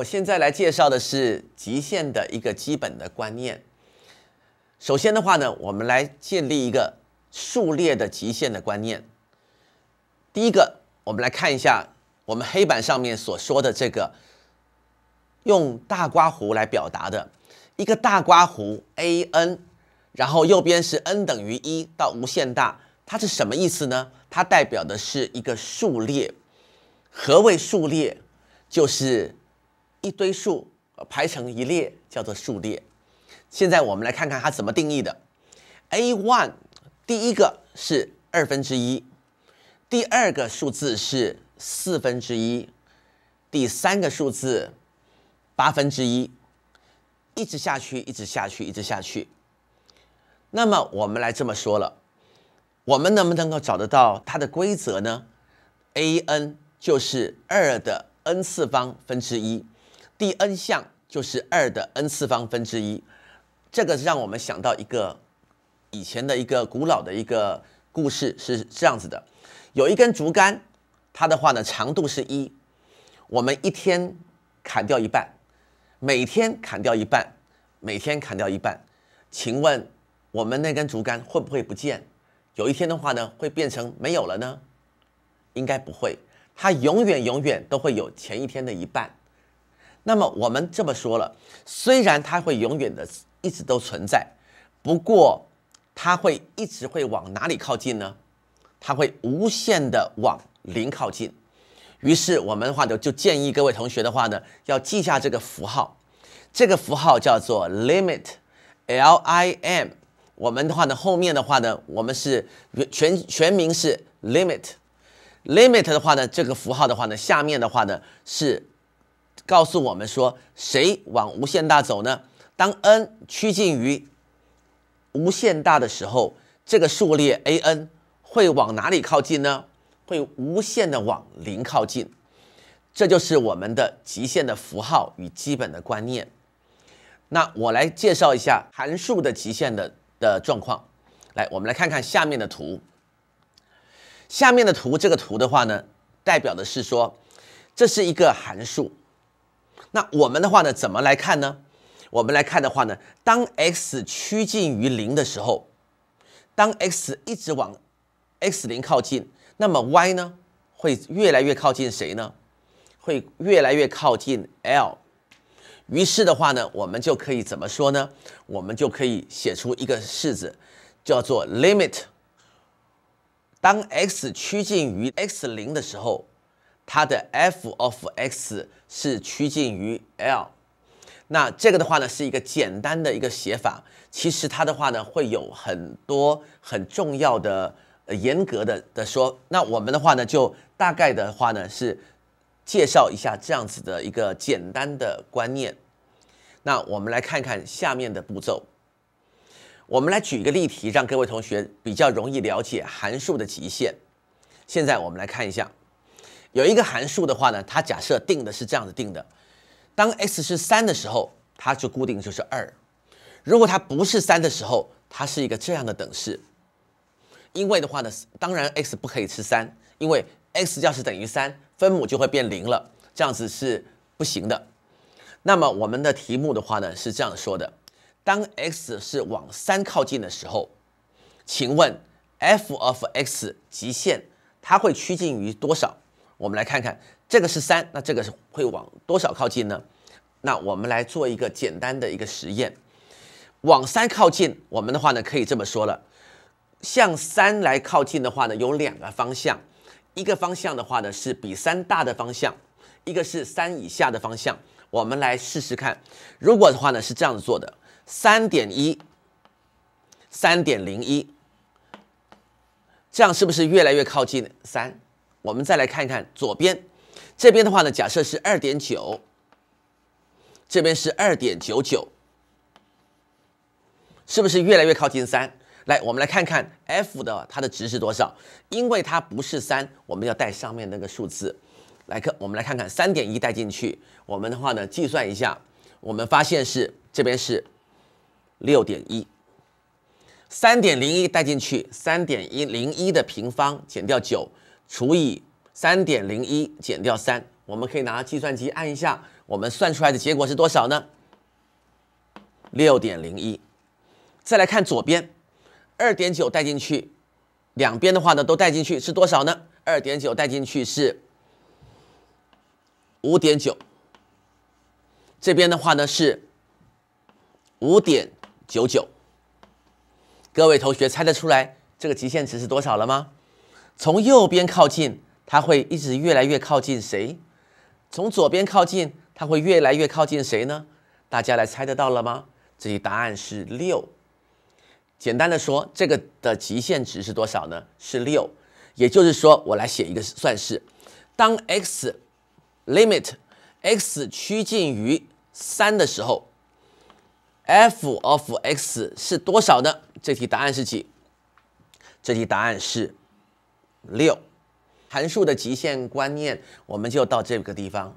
我现在来介绍的是极限的一个基本的观念。首先的话呢，我们来建立一个数列的极限的观念。第一个，我们来看一下我们黑板上面所说的这个用大刮弧来表达的一个大刮弧 a n，然后右边是 n 等于一到无限大，它是什么意思呢？它代表的是一个数列。何为数列？就是一堆数排成一列叫做数列。现在我们来看看它怎么定义的。a one 第一个是二分之一，第二个数字是四分之一，第三个数字八分之一，一直下去，一直下去，一直下去。那么我们来这么说了，我们能不能够找得到它的规则呢？an 就是二的 n 次方分之一。第 n 项就是二的 n 次方分之一，这个让我们想到一个以前的一个古老的一个故事，是这样子的：，有一根竹竿，它的话呢，长度是一，我们一天砍掉一半，每天砍掉一半，每天砍掉一半，请问我们那根竹竿会不会不见？有一天的话呢，会变成没有了呢？应该不会，它永远永远都会有前一天的一半。那么我们这么说了，虽然它会永远的一直都存在，不过它会一直会往哪里靠近呢？它会无限的往零靠近。于是我们的话呢，就建议各位同学的话呢，要记下这个符号。这个符号叫做 limit，l-i-m。我们的话呢，后面的话呢，我们是全全名是 limit。limit 的话呢，这个符号的话呢，下面的话呢是。告诉我们说，谁往无限大走呢？当 n 趋近于无限大的时候，这个数列 a_n 会往哪里靠近呢？会无限的往零靠近。这就是我们的极限的符号与基本的观念。那我来介绍一下函数的极限的的状况。来，我们来看看下面的图。下面的图，这个图的话呢，代表的是说，这是一个函数。那我们的话呢，怎么来看呢？我们来看的话呢，当 x 趋近于零的时候，当 x 一直往 x 零靠近，那么 y 呢，会越来越靠近谁呢？会越来越靠近 l。于是的话呢，我们就可以怎么说呢？我们就可以写出一个式子，叫做 limit。当 x 趋近于 x 零的时候。它的 f of x 是趋近于 l，那这个的话呢是一个简单的一个写法，其实它的话呢会有很多很重要的、严格的的说，那我们的话呢就大概的话呢是介绍一下这样子的一个简单的观念。那我们来看看下面的步骤，我们来举一个例题，让各位同学比较容易了解函数的极限。现在我们来看一下。有一个函数的话呢，它假设定的是这样子定的：当 x 是三的时候，它就固定就是二；如果它不是三的时候，它是一个这样的等式。因为的话呢，当然 x 不可以是三，因为 x 要是等于三分母就会变零了，这样子是不行的。那么我们的题目的话呢是这样说的：当 x 是往三靠近的时候，请问 f of x 极限它会趋近于多少？我们来看看，这个是三，那这个是会往多少靠近呢？那我们来做一个简单的一个实验，往三靠近，我们的话呢可以这么说了，向三来靠近的话呢有两个方向，一个方向的话呢是比三大的方向，一个是三以下的方向。我们来试试看，如果的话呢是这样子做的，三点一，三点零一，这样是不是越来越靠近三？我们再来看一看左边，这边的话呢，假设是二点九，这边是二点九九，是不是越来越靠近三？来，我们来看看 f 的它的值是多少？因为它不是三，我们要带上面那个数字。来，看，我们来看看三点一带进去，我们的话呢计算一下，我们发现是这边是六点一。三点零一带进去，三点一零一的平方减掉九。除以三点零一减掉三，我们可以拿计算机按一下，我们算出来的结果是多少呢？六点零一。再来看左边，二点九带进去，两边的话呢都带进去是多少呢？二点九带进去是五点九，这边的话呢是五点九九。各位同学猜得出来这个极限值是多少了吗？从右边靠近，它会一直越来越靠近谁？从左边靠近，它会越来越靠近谁呢？大家来猜得到了吗？这题答案是六。简单的说，这个的极限值是多少呢？是六。也就是说，我来写一个算式：当 x limit x 趋近于三的时候，f of x 是多少呢？这题答案是几？这题答案是。六，函数的极限观念，我们就到这个地方。